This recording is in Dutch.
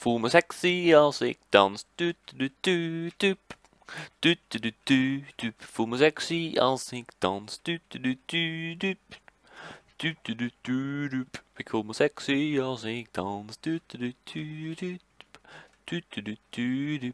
voel me sexy als ik dans. Tuut, tuut, tuut, tuut. Voel me sexy als ik dans. Tuut, tuut, tuut, tuut. Ik voel me sexy als ik dans. Tuut, tuut, tuut,